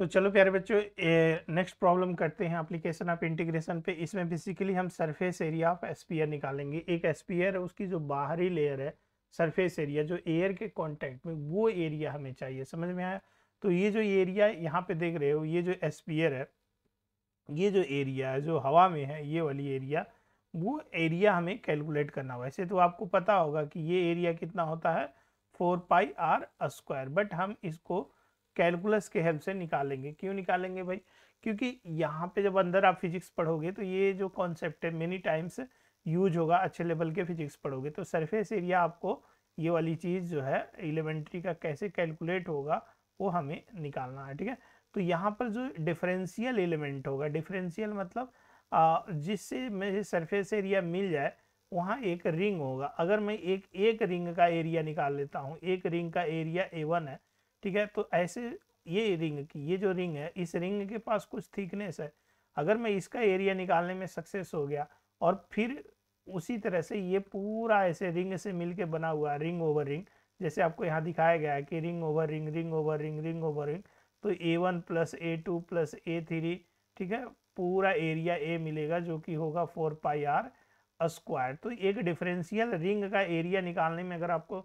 तो चलो प्यारे बच्चों नेक्स्ट प्रॉब्लम करते हैं एप्लीकेशन ऑफ इंटीग्रेशन पे इसमें बेसिकली हम सरफेस एरिया ऑफ एस्पियर निकालेंगे एक एसपीयर है उसकी जो बाहरी लेयर है सरफेस एरिया जो एयर के कांटेक्ट में वो एरिया हमें चाहिए समझ में आया तो ये जो एरिया यहाँ पे देख रहे हो ये जो एस्पियर है ये जो एरिया है जो हवा में है ये वाली एरिया वो एरिया हमें कैलकुलेट करना होगा ऐसे तो आपको पता होगा कि ये एरिया कितना होता है four pi R square but हम इसको कैलकुलस के हेल्प से निकालेंगे क्यों निकालेंगे भाई क्योंकि यहाँ पे जब अंदर आप फिजिक्स पढ़ोगे तो ये जो कॉन्सेप्ट है मेनी टाइम्स यूज होगा अच्छे लेवल के फिजिक्स पढ़ोगे तो सरफेस एरिया आपको ये वाली चीज़ जो है एलिमेंट्री का कैसे कैलकुलेट होगा वो हमें निकालना है ठीक है तो यहाँ पर जो डिफरेंशियल एलिमेंट होगा डिफरेंशियल मतलब जिससे मुझे सरफेस एरिया मिल जाए वहाँ एक रिंग होगा अगर मैं एक एक रिंग का एरिया निकाल लेता हूँ एक रिंग का एरिया ए वन है ठीक है तो ऐसे ये रिंग की ये जो रिंग है इस रिंग के पास कुछ थिकनेस है अगर मैं इसका एरिया निकालने में सक्सेस हो गया और फिर उसी तरह से ये पूरा ऐसे रिंग से मिलके बना हुआ रिंग ओवर रिंग जैसे आपको यहाँ दिखाया गया है कि ring over ring ring over ring ring over ring तो A one plus A two plus A three ठीक है पूरा एरिया ए मिलेगा जो कि होगा फोर पाई आर स्क्वायर तो एक डिफरेंशियल रिंग का एरिया निकालने में अगर आपको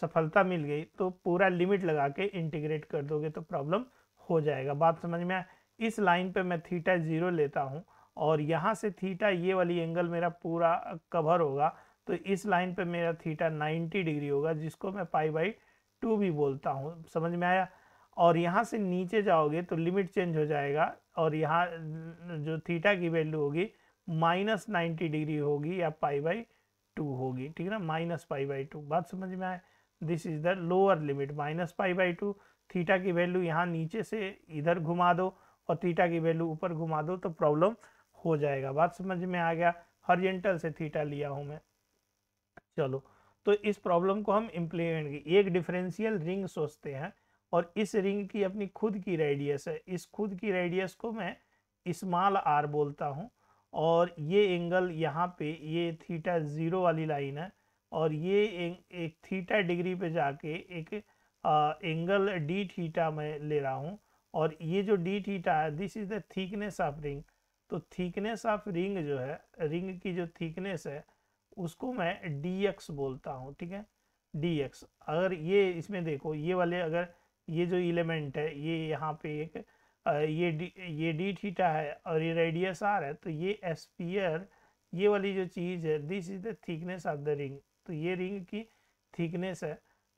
सफलता मिल गई तो पूरा लिमिट लगा के इंटीग्रेट कर दोगे तो प्रॉब्लम हो जाएगा बात समझ में आए इस लाइन पे मैं थीटा ज़ीरो लेता हूँ और यहाँ से थीटा ये वाली एंगल मेरा पूरा कवर होगा तो इस लाइन पे मेरा थीटा 90 डिग्री होगा जिसको मैं पाई बाई टू भी बोलता हूँ समझ में आया और यहाँ से नीचे जाओगे तो लिमिट चेंज हो जाएगा और यहाँ जो थीटा की वैल्यू होगी माइनस नाइन्टी डिग्री होगी या पाई बाई टू होगी ठीक है ना माइनस पाई बाई टू बात समझ में आए this is the lower limit minus pi by two theta की वैल्यू यहाँ नीचे से इधर घुमा दो और थीटा की वैल्यू ऊपर घुमा दो तो प्रॉब्लम हो जाएगा बात समझ में आ गया हॉरिजेंटल से थीटा लिया हूँ मैं चलो तो इस प्रॉब्लम को हम इम्प्लीमेंट एक डिफरेंशियल रिंग सोचते हैं और इस रिंग की अपनी खुद की रेडियस है इस खुद की रेडियस को मैं इस्माल आर बोलता हूँ और ये एंगल यहाँ पे ये थीटा ज़ीरो वाली लाइन है और ये ए, एक थीटा डिग्री पे जाके एक आ, एंगल डी थीटा में ले रहा हूँ और ये जो डी थीटा है this is the thickness of ring तो थिकनेस ऑफ रिंग जो है रिंग की जो थिकनेस है उसको मैं डी एक्स बोलता हूँ ठीक है डी एक्स अगर ये इसमें देखो ये वाले अगर ये जो एलिमेंट है ये यहाँ पे एक ये डी ये डी थीटा है और ये रेडियस आर है तो ये एस्पियर ये वाली जो चीज़ है this is the thickness of the ring तो ये रिंग की थिकनेस है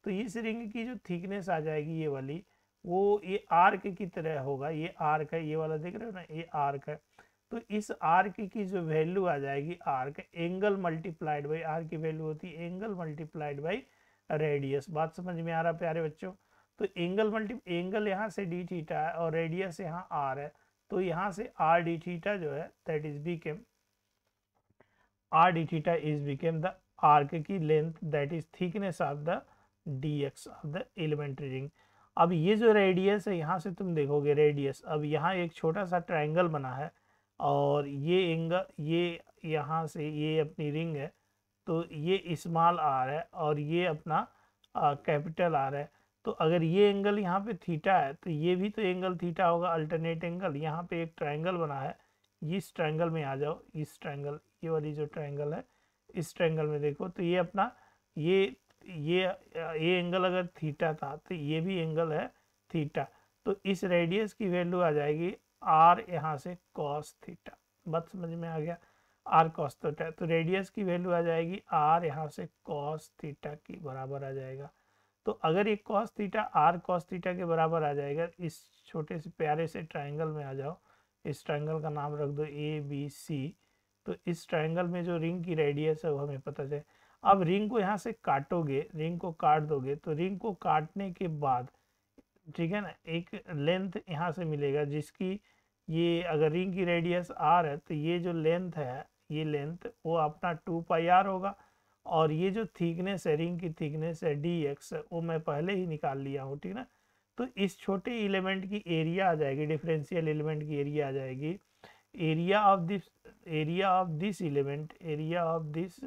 तो इस रिंग की जो थिकनेस आ जाएगी ये वाली वो ये आर्क की तरह होगा ये आर्क है ये वाला देख रहे हो ना ये आर्क है तो इस आर्क की जो वैल्यू आ जाएगी arc angle multiplied by R की वैल्यू होती है एंगल मल्टीप्लाइड बाई रेडियस बात समझ में आ रहा प्यारे बच्चों तो एंगल मल्टी एंगल यहाँ से डी थीटा है और रेडियस यहाँ आर है तो यहाँ से आर डी थीटा जो है that is became R D theta is became the arc की length that is thickness of the D X of the elementary ring अब ये जो रेडियस है यहाँ से तुम देखोगे रेडियस अब यहाँ एक छोटा सा ट्राइंगल बना है और ये एंगल ये यहाँ से ये अपनी रिंग है तो ये स्मॉल आर है और ये अपना कैपिटल आर है तो अगर ये एंगल यहाँ पे थीटा है तो ये भी तो एंगल थीटा होगा अल्टरनेट एंगल यहाँ पे एक ट्राइंगल बना है इस ट्राइंगल में आ जाओ इस ट्राइंगल ये वाली जो ट्राइंगल है इस ट्रैंगल में देखो तो ये अपना ये ये ये एंगल अगर थीटा था तो ये भी एंगल है थीटा तो इस रेडियस की वैल्यू आ जाएगी आर यहाँ से कॉस थीटा बात समझ में आ गया आर कॉस थीटा तो रेडियस की वैल्यू आ जाएगी आर यहाँ से कॉस थीटा की बराबर आ जाएगा तो अगर ये cos theta R cos theta के बराबर आ जाएगा इस छोटे से प्यारे से ट्राइंगल में आ जाओ इस ट्राइंगल का नाम रख दो ए बी सी तो इस ट्रायंगल में जो रिंग की रेडियस है वो हमें पता चले अब रिंग को यहाँ से काटोगे रिंग को काट दोगे तो रिंग को काटने के बाद ठीक है ना एक लेंथ यहाँ से मिलेगा जिसकी ये अगर रिंग की रेडियस आर है तो ये जो लेंथ है ये लेंथ वो अपना टू पाई आर होगा और ये जो थीकनेस है रिंग की थीकनेस है डी एक्स वो मैं पहले ही निकाल लिया हूँ ठीक ना तो इस छोटे एलिमेंट की एरिया आ जाएगी डिफरेंशियल एलिमेंट की एरिया आ जाएगी area of this area of this element area of this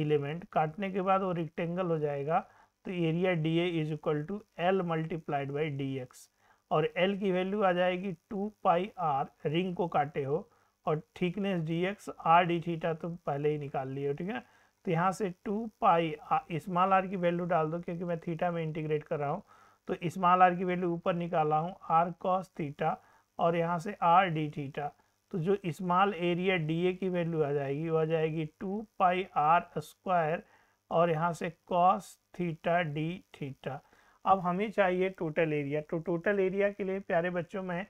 element काटने के बाद वो रिक्टेंगल हो जाएगा तो area D A is equal to L multiplied by D X और एल की वैल्यू आ जाएगी टू पाई आर रिंग को काटे हो और thickness D X R D theta तो पहले ही निकाल लिए हो ठीक है तो यहाँ से टू पाई स्मॉल आर की वैल्यू डाल दो क्योंकि मैं थीटा में इंटीग्रेट कर रहा हूँ तो स्मॉल आर की वैल्यू ऊपर निकाला हूँ आर कॉस थीटा और यहाँ से आर डी थीटा तो जो स्मॉल एरिया डी ए की वैल्यू आ जाएगी वो आ जाएगी टू पाई आर स्क्वायर और यहाँ से कॉस थीटा डी थीटा अब हमें चाहिए टोटल एरिया तो टोटल एरिया के लिए प्यारे बच्चों मैं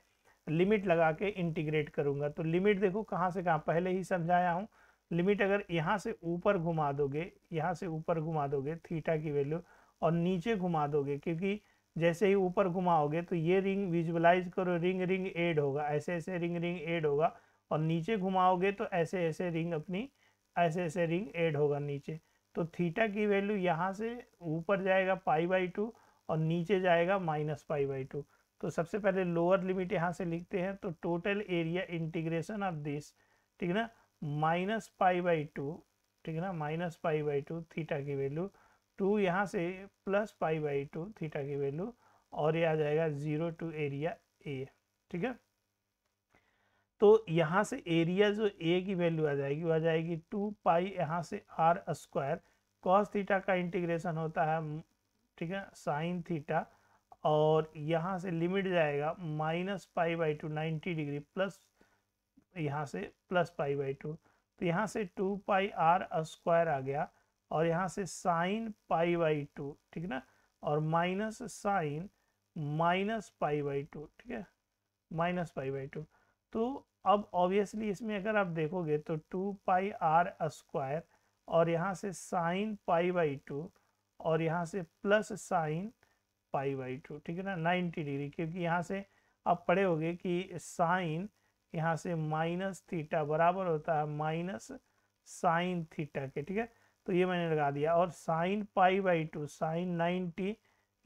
लिमिट लगा के इंटीग्रेट करूँगा तो लिमिट देखो कहाँ से कहाँ पहले ही समझाया हूँ लिमिट अगर यहाँ से ऊपर घुमा दोगे यहाँ से ऊपर घुमा दोगे थीटा की वैल्यू और नीचे घुमा दोगे क्योंकि जैसे ही ऊपर घुमाओगे तो ये रिंग विजुअलाइज करो रिंग रिंग एड होगा ऐसे ऐसे रिंग रिंग एड होगा और नीचे घुमाओगे तो ऐसे ऐसे रिंग अपनी ऐसे ऐसे रिंग एड होगा नीचे तो थीटा की वैल्यू यहाँ से ऊपर जाएगा पाई बाई टू और नीचे जाएगा माइनस पाई बाई टू तो सबसे पहले लोअर लिमिट यहाँ से लिखते हैं तो total area integration of this ठीक है ना माइनस पाई बाई टू ठीक है ना minus pi by two theta की वैल्यू टू यहाँ से plus pi by two theta की वैल्यू और ये आ जाएगा ज़ीरो टू एरिया ए ठीक है तो यहाँ से एरिया जो ए की वैल्यू आ जाएगी वो आ जाएगी टू पाई यहाँ से आर स्क्वायर कॉस थीटा का इंटीग्रेशन होता है ठीक है साइन थीटा और यहाँ से लिमिट जाएगा minus pi by two ninety degree plus यहाँ से प्लस पाई बाई टू तो यहाँ से टू पाई आर स्क्वायर आ गया और यहाँ से साइन पाई बाई टू ठीक ना और minus sine minus pi by two ठीक है माइनस पाई बाई टू तो अब ऑब्वियसली इसमें अगर आप देखोगे तो टू पाई आर स्क्वायर और यहाँ से साइन पाई बाई टू और यहाँ से plus sine pi by two ठीक है ना नाइन्टी डिग्री क्योंकि यहाँ से आप पढ़े होगे कि साइन यहाँ से माइनस थीटा बराबर होता है माइनस साइन थीटा के ठीक है तो ये मैंने लगा दिया और sine pi by two sine ninety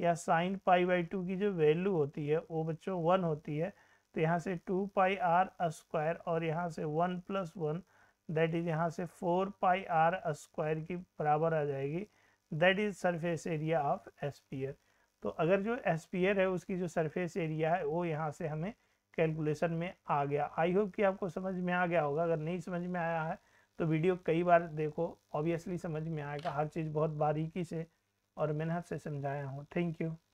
या साइन पाई बाई टू की जो वैल्यू होती है वो बच्चों वन होती है तो यहाँ से टू पाई आर स्क्वायर और यहाँ से one plus one that is यहाँ से फोर पाई आर स्क्वायर की बराबर आ जाएगी that is surface area of sphere तो अगर जो एसपीयर है उसकी जो सरफेस एरिया है वो यहाँ से हमें कैलकुलेशन में आ गया आई होप कि आपको समझ में आ गया होगा अगर नहीं समझ में आया है तो वीडियो कई बार देखो ऑब्वियसली समझ में आएगा हर चीज़ बहुत बारीकी से और मेहनत से समझाया हूँ थैंक यू